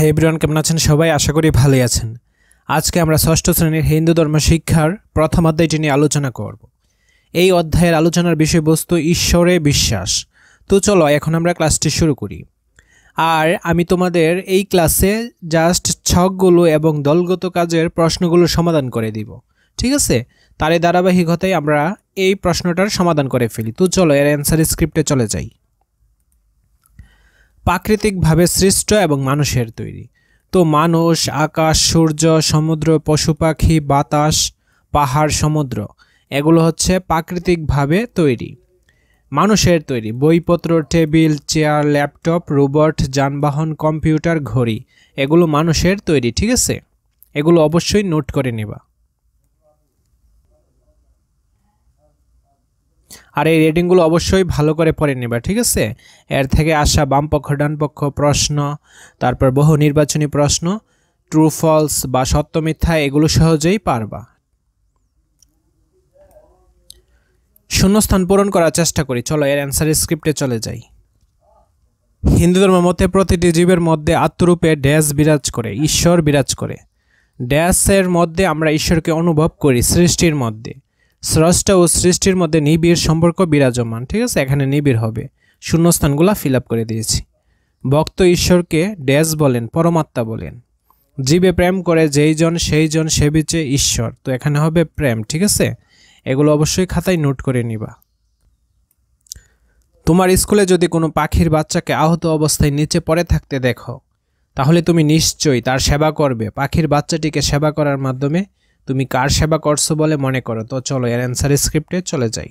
hi everyone কেমন আছেন সবাই আশা করি ভালোই আছেন আজকে আমরা ষষ্ঠ শ্রেণীর হিন্দু ধর্ম শিক্ষার প্রথম অধ্যায়টি নিয়ে আলোচনা করব এই অধ্যায়ের আলোচনার বিষয়বস্তু ঈশ্বরে বিশ্বাস তো চলো এখন আমরা ক্লাসটি শুরু করি আর আমি তোমাদের এই ক্লাসে জাস্ট ছকগুলো এবং দলগত কাজের প্রশ্নগুলো সমাধান করে দিব ঠিক আছে তার এই ধারাবাহিকতায় আমরা এই প্রশ্নটার সমাধান করে ফেলি তো চলো এর অ্যান্সার স্ক্রিপ্টে চলে যাই প্রাকৃতিকভাবে সৃষ্ট এবং মানুষের তৈরি তো মানুষ আকাশ সূর্য সমুদ্র পশু পাখি বাতাস পাহাড় সমুদ্র এগুলো হচ্ছে প্রাকৃতিকভাবে তৈরি মানুষের তৈরি বইপত্র টেবিল চেয়ার ল্যাপটপ রোবট যানবাহন কম্পিউটার ঘড়ি এগুলো মানুষের তৈরি ঠিক আছে এগুলো অবশ্যই নোট করে নেবা আর এই রেটিংগুলো অবশ্যই ভালো করে পড়ে নেবা ঠিক আছে এর থেকে আসা বামপক্ষ ডানপক্ষ প্রশ্ন তারপর বহু নির্বাচনী প্রশ্ন ট্রু ফলস বা সত্য মিথ্যা এগুলো সহজেই পারবা শূন্যস্থান পূরণ করার চেষ্টা করি চলো এর অ্যান্সার স্ক্রিপ্টে চলে যাই হিন্দু ধর্ম মতে প্রতিটি জীবের মধ্যে আত্মরূপে ড্যাস বিরাজ করে ঈশ্বর বিরাজ করে ড্যাসের মধ্যে আমরা ঈশ্বরকে অনুভব করি সৃষ্টির মধ্যে স্রষ্টা ও সৃষ্টির মধ্যে নিবিড় সম্পর্ক বিরাজমান ঠিক আছে এখানে নিবিড় হবে শূন্যস্থানগুলো ফিল আপ করে দিয়েছি ভক্ত ঈশ্বরকে ড্যাশ বলেন পরমাত্মা বলেন জীবে প্রেম করে যেই জন সেই জন সেবিচে ঈশ্বর তো এখানে হবে প্রেম ঠিক আছে এগুলো অবশ্যই খাতায় নোট করে নিবা তোমার স্কুলে যদি কোনো পাখির বাচ্চাকে আহত অবস্থায় নিচে পড়ে থাকতে দেখো তাহলে তুমি নিশ্চয়ই তার সেবা করবে পাখির বাচ্চাটিকে সেবা করার মাধ্যমে তুমি কার সেবা করছো বলে মনে করো তো চলো এর অ্যান্সার স্ক্রিপ্টে চলে যাই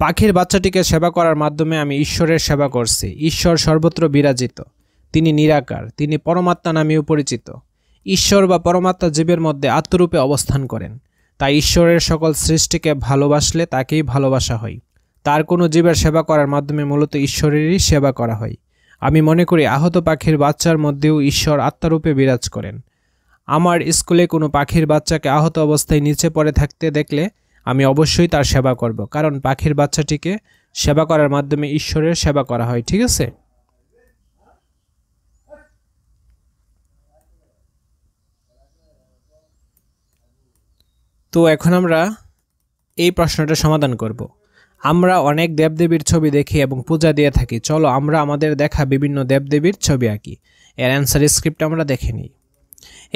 পাখির বাচ্চাটিকে সেবা করার মাধ্যমে আমি ঈশ্বরের সেবা করছি ঈশ্বর সর্বত্র বিরাজিত তিনি নিরাকার তিনি পরমাত্মা নামেও পরিচিত ঈশ্বর বা পরমাত্মা জীবের মধ্যে আত্মরূপে অবস্থান করেন তাই ঈশ্বরের সকল সৃষ্টিকে ভালোবাসলে তাকেই ভালোবাসা হয় তার কোনো জীবের সেবা করার মাধ্যমে মূলত ঈশ্বরেরই সেবা করা হয় আমি মনে করি আহত পাখির বাচ্চার মধ্যেও ঈশ্বর আত্মারূপে বিরাজ করেন আমার স্কুলে কোনো পাখির বাচ্চাকে আহত অবস্থায় নিচে পড়ে থাকতে দেখলে আমি অবশ্যই তার সেবা করব কারণ পাখির বাচ্চাটিকে সেবা করার মাধ্যমে ঈশ্বরের সেবা করা হয় ঠিক আছে তো এখন আমরা এই প্রশ্নটা সমাধান করব আমরা অনেক দেবদেবীর ছবি দেখি এবং পূজা দিয়ে থাকি চলো আমরা আমাদের দেখা বিভিন্ন দেবদেবীর ছবি আঁকি এর অ্যান্সার স্ক্রিপ্ট আমরা দেখে নিই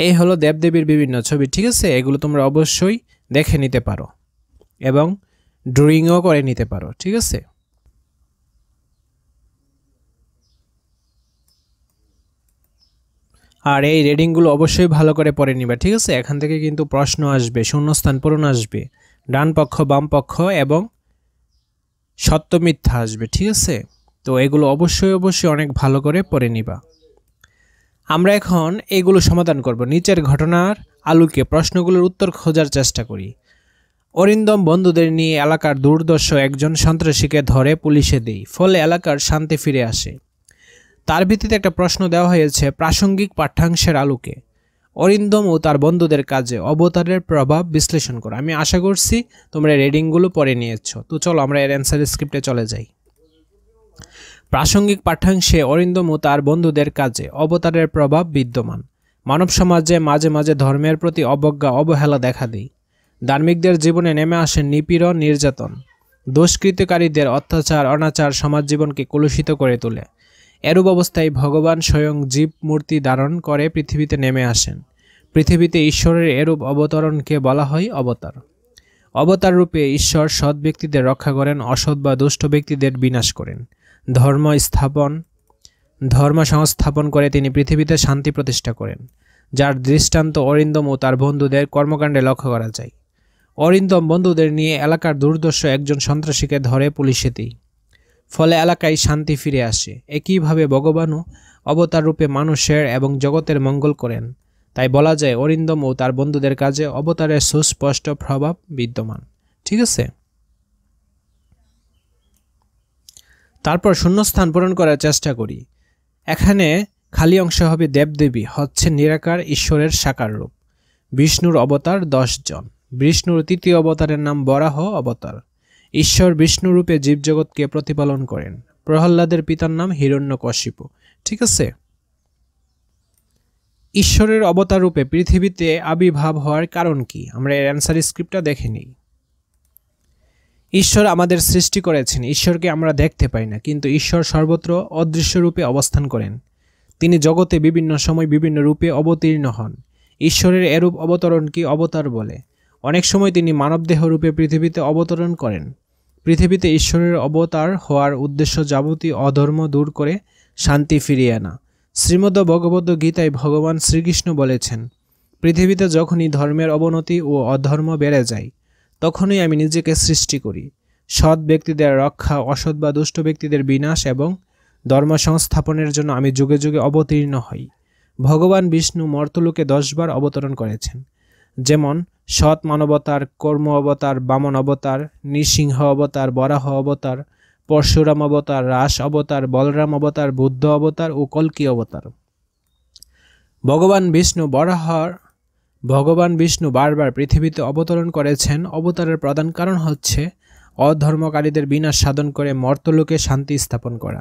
এই হলো দেবদেবীর বিভিন্ন ছবি ঠিক আছে এগুলো তোমরা অবশ্যই দেখে নিতে পারো এবং ড্রয়িংও করে নিতে পারো ঠিক আছে আর এই রেডিংগুলো অবশ্যই ভালো করে পড়ে নিবা ঠিক আছে এখান থেকে কিন্তু প্রশ্ন আসবে শূন্যস্থান পূরণ আসবে ডান পক্ষ বাম পক্ষ এবং সত্য মিথ্যা আসবে ঠিক আছে তো এগুলো অবশ্যই অবশ্যই অনেক ভালো করে পড়ে নিবা আমরা এখন এগুলো সমাধান করব নিচের ঘটনার আলোকে প্রশ্নগুলোর উত্তর খোঁজার চেষ্টা করি অরিন্দম বন্ধুদের নিয়ে এলাকার দুর্দশ একজন সন্ত্রাসীকে ধরে পুলিশে দেই ফলে এলাকার শান্তি ফিরে আসে তার ভিত্তিতে একটা প্রশ্ন দেওয়া হয়েছে প্রাসঙ্গিক পাঠ্যাংশের আলোকে অরিন্দম ও তার বন্ধুদের কাজে অবতারের প্রভাব বিশ্লেষণ করা আমি আশা করছি তোমরা রেডিংগুলো পরে নিয়েছ তো চলো আমরা এর অ্যান্সার স্ক্রিপ্টে চলে যাই প্রাসঙ্গিক পাঠ্যাংশে অরিন্দম ও তার বন্ধুদের কাজে অবতারের প্রভাব বিদ্যমান মানব সমাজে মাঝে মাঝে ধর্মের প্রতি অবজ্ঞা অবহেলা দেখা দেয় ধার্মিকদের জীবনে নেমে আসে নিপীড়ন নির্যাতন দোষকৃতকারীদের অত্যাচার অনাচার সমাজ জীবনকে কলুষিত করে তোলে এরূপ অবস্থায় ভগবান স্বয়ং জীব মূর্তি ধারণ করে পৃথিবীতে নেমে আসেন পৃথিবীতে ঈশ্বরের এরূপ অবতরণকে বলা হয় অবতার অবতার রূপে ঈশ্বর সৎ ব্যক্তিদের রক্ষা করেন অসৎ বা দুষ্ট ব্যক্তিদের বিনাশ করেন ধর্ম স্থাপন ধর্ম সংস্থাপন করে তিনি পৃথিবীতে শান্তি প্রতিষ্ঠা করেন যার দৃষ্টান্ত অরিন্দম ও তার বন্ধুদের কর্মকাণ্ডে লক্ষ্য করা যায় অরিন্দম বন্ধুদের নিয়ে এলাকার দুর্দর্শ একজন সন্ত্রাসীকে ধরে পুলিশে দিই ফলে এলাকায় শান্তি ফিরে আসে একইভাবে ভগবানও অবতার রূপে মানুষের এবং জগতের মঙ্গল করেন তাই বলা যায় অরিন্দম ও তার বন্ধুদের কাজে অবতারের সুস্পষ্ট প্রভাব বিদ্যমান ঠিক আছে তারপর শূন্যস্থান পূরণ করার চেষ্টা করি এখানে খালি অংশ হবে দেবদেবী হচ্ছে নিরাকার ঈশ্বরের সাকার রূপ বিষ্ণুর অবতার দশজন বিষ্ণুর তৃতীয় অবতারের নাম বরাহ অবতার ঈশ্বর বিষ্ণুরূপে জীবজগৎকে প্রতিপালন করেন প্রহ্লাদের পিতার নাম হিরণ্যকশিপু ঠিক আছে ঈশ্বরের অবতার রূপে পৃথিবীতে আবির্ভাব হওয়ার কারণ কি আমরা এর অ্যান্সার স্ক্রিপ্টটা দেখে নিই ঈশ্বর আমাদের সৃষ্টি করেছেন ঈশ্বরকে আমরা দেখতে পাই না কিন্তু ঈশ্বর সর্বত্র অদৃশ্য রূপে অবস্থান করেন তিনি জগতে বিভিন্ন সময় বিভিন্ন রূপে অবতীর্ণ হন ঈশ্বরের এরূপ অবতরণকে অবতার বলে অনেক সময় তিনি মানবদেহ রূপে পৃথিবীতে অবতরণ করেন পৃথিবীতে ঈশ্বরের অবতার হওয়ার উদ্দেশ্য যাবতীয় অধর্ম দূর করে শান্তি ফিরিয়ে আনা শ্রীমদ্ ভগবদ্ গীতায় ভগবান শ্রীকৃষ্ণ বলেছেন পৃথিবীতে যখনই ধর্মের অবনতি ও অধর্ম বেড়ে যায় তখনই আমি নিজেকে সৃষ্টি করি সৎ ব্যক্তিদের রক্ষা অসৎ বা দুষ্ট ব্যক্তিদের বিনাশ এবং ধর্ম সংস্থাপনের জন্য আমি যুগে যুগে অবতীর্ণ হই ভগবান বিষ্ণু মর্তলোকে দশবার অবতরণ করেছেন যেমন সৎ মানবতার কর্ম অবতার বামন অবতার নৃসিংহ অবতার বরাহ অবতার পরশুরাম অবতার রাস অবতার বলরাম অবতার বুদ্ধ অবতার ও কল্কি অবতার ভগবান বিষ্ণু বরাহর ভগবান বিষ্ণু বারবার পৃথিবীতে অবতরণ করেছেন অবতারের প্রধান কারণ হচ্ছে অধর্মকারীদের বিনাশ সাধন করে মর্তলোকে শান্তি স্থাপন করা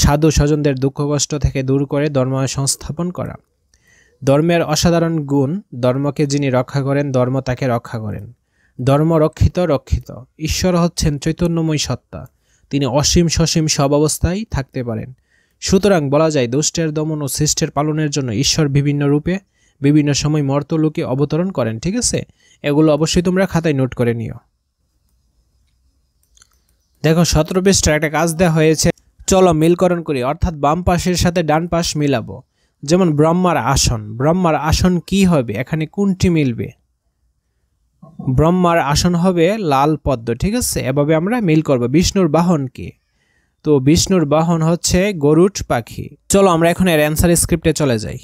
সাধু স্বজনদের দুঃখ কষ্ট থেকে দূর করে ধর্ম সংস্থাপন করা ধর্মের অসাধারণ গুণ ধর্মকে যিনি রক্ষা করেন ধর্ম তাকে রক্ষা করেন ধর্ম রক্ষিত রক্ষিত ঈশ্বর হচ্ছেন চৈতন্যময় সত্তা তিনি অসীম সসীম সব অবস্থায় থাকতে পারেন সুতরাং বলা যায় দুষ্টের দমন ও সৃষ্টের পালনের জন্য ঈশ্বর বিভিন্ন রূপে বিভিন্ন সময় মর্তলোকে অবতরণ করেন ঠিক আছে এগুলো অবশ্যই তোমরা খাতায় নোট করে নিও দেখো সতেরো পৃষ্ঠার একটা কাজ দেওয়া হয়েছে চলো মিলকরণ করি অর্থাৎ বাম পাশের সাথে ডান পাশ মিলাবো যেমন ব্রহ্মার আসন ব্রহ্মার আসন কি হবে এখানে কোনটি মিলবে ব্রহ্মার আসন হবে লাল পদ্ম ঠিক আছে এভাবে আমরা মিল করব বিষ্ণুর বাহনকে তো বিষ্ণুর বাহন হচ্ছে গরুট পাখি চলো আমরা এখন এর অ্যান্সার স্ক্রিপ্টে চলে যাই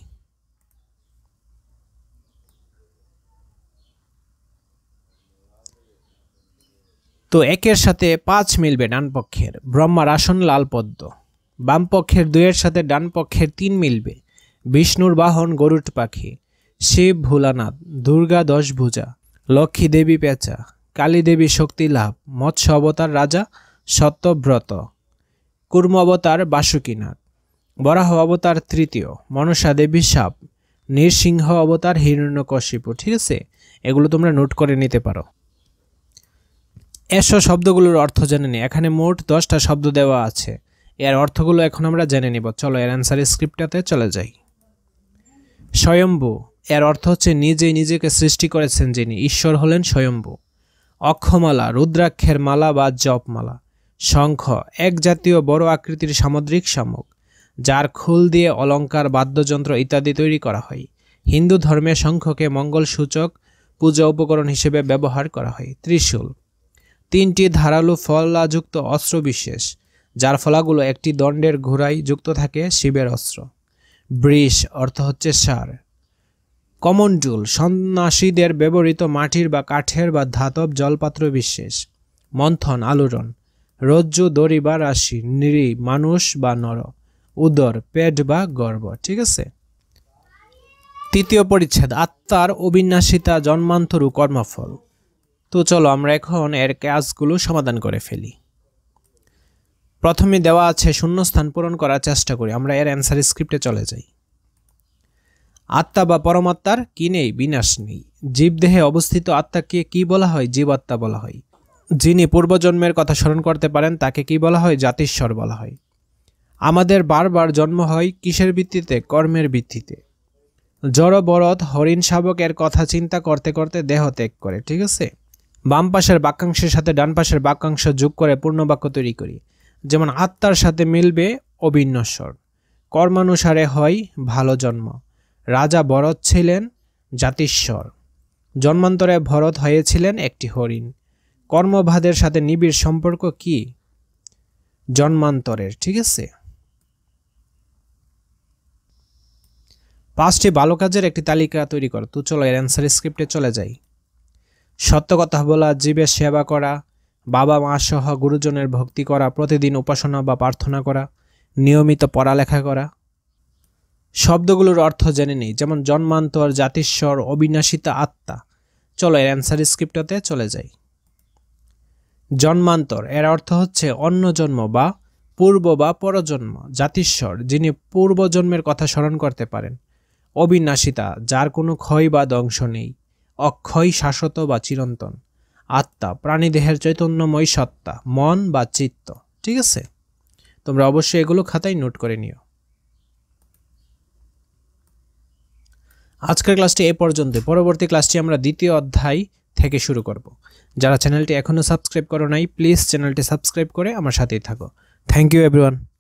তো একের সাথে পাঁচ মিলবে ডান পক্ষের ব্রহ্মার আসন লাল পদ্ম বাম পক্ষের দুয়ের সাথে ডান পক্ষের তিন মিলবে বিষ্ণুর বাহন গরুট পাখি শিব ভোলানাথ দুর্গা দশভুজা লক্ষ্মী দেবী পেঁচা কালী দেবী শক্তি লাভ মৎস্য অবতার রাজা সত্যব্রত কুর্ম অবতার বাসুকিনাথ বরাহ অবতার তৃতীয় মনসা দেবী সাপ নৃসিংহ অবতার হিরণ্যকশিপু ঠিক আছে এগুলো তোমরা নোট করে নিতে পারো এসো শব্দগুলোর অর্থ জেনে নিই এখানে মোট দশটা শব্দ দেওয়া আছে এর অর্থগুলো এখন আমরা জেনে নিব চলো এর অ্যান্সার স্ক্রিপ্টটাতে চলে যাই স্বয়ম্ভু এর অর্থ হচ্ছে নিজেই নিজেকে সৃষ্টি করেছেন যিনি ঈশ্বর হলেন স্বয়ম্ভু অক্ষমালা রুদ্রাক্ষের মালা বা জপমালা শঙ্খ এক জাতীয় বড় আকৃতির সামুদ্রিক শামুক যার খোল দিয়ে অলঙ্কার বাদ্যযন্ত্র ইত্যাদি তৈরি করা হয় হিন্দু ধর্মে শঙ্খকে মঙ্গলসূচক পূজা উপকরণ হিসেবে ব্যবহার করা হয় ত্রিশূল তিনটি ধারালো ফলাযুক্ত অস্ত্র বিশেষ যার ফলাগুলো একটি দণ্ডের ঘোড়ায় যুক্ত থাকে শিবের অস্ত্র বৃষ অর্থ হচ্ছে সার কমন টুল সন্ন্যাসীদের ব্যবহৃত মাটির বা কাঠের বা ধাতব জলপাত্র বিশেষ মন্থন আলোড়ন রজ্জু দড়ি বা রাশি নিরি মানুষ বা নর উদর পেট বা গর্ব ঠিক আছে তৃতীয় পরিচ্ছেদ আত্মার অবিন্যাসিতা জন্মান্তরু কর্মফল তো চলো আমরা এখন এর কাজগুলো সমাধান করে ফেলি প্রথমে দেওয়া আছে শূন্যস্থান পূরণ করার চেষ্টা করি আমরা এর অ্যান্সার স্ক্রিপ্টে চলে যাই আত্মা বা পরমাত্মার কি নেই বিনাশ নেই জীবদেহে অবস্থিত আত্মাকে কি বলা হয় জীবাত্মা বলা হয় যিনি পূর্বজন্মের কথা স্মরণ করতে পারেন তাকে কি বলা হয় জাতিস্বর বলা হয় আমাদের বারবার জন্ম হয় কিসের ভিত্তিতে কর্মের ভিত্তিতে জড় বরত হরিণ শাবকের কথা চিন্তা করতে করতে দেহ ত্যাগ করে ঠিক আছে বাম পাশের বাক্যাংশের সাথে ডান পাশের বাক্যাংশ যোগ করে পূর্ণবাক্য তৈরি করি যেমন আত্মার সাথে মিলবে অবিন্যস্বর কর্মানুসারে হয় ভালো জন্ম রাজা ভরত ছিলেন জাতিস্বর জন্মান্তরে ভরত হয়েছিলেন একটি হরিণ কর্মভাদের সাথে নিবিড় সম্পর্ক কি জন্মান্তরের ঠিক আছে পাঁচটি ভালো কাজের একটি তালিকা তৈরি করো তো চলো এর অ্যান্সার স্ক্রিপ্টে চলে যাই সত্য কথা বলা জীবের সেবা করা বাবা মা সহ গুরুজনের ভক্তি করা প্রতিদিন উপাসনা বা প্রার্থনা করা নিয়মিত পড়ালেখা করা শব্দগুলোর অর্থ জেনে নেই যেমন জন্মান্তর জাতিস্বর অবিনাশিত আত্মা চলো এর অ্যান্সার স্ক্রিপ্টতে চলে যাই জন্মান্তর এর অর্থ হচ্ছে অন্য জন্ম বা পূর্ব বা পরজন্ম জাতিস্বর যিনি পূর্বজন্মের কথা স্মরণ করতে পারেন অবিনাশিতা যার কোনো ক্ষয় বা দংশ নেই অক্ষয় শাশ্বত বা চিরন্তন আত্মা প্রাণীদেহের চৈতন্যময় সত্তা মন বা চিত্ত ঠিক আছে তোমরা অবশ্যই এগুলো খাতায় নোট করে নিও আজকের ক্লাসটি এ পর্যন্ত পরবর্তী ক্লাসটি আমরা দ্বিতীয় অধ্যায় থেকে শুরু করব যারা চ্যানেলটি এখনও সাবস্ক্রাইব করো নাই প্লিজ চ্যানেলটি সাবস্ক্রাইব করে আমার সাথেই থাকো থ্যাংক ইউ এভরিওয়ান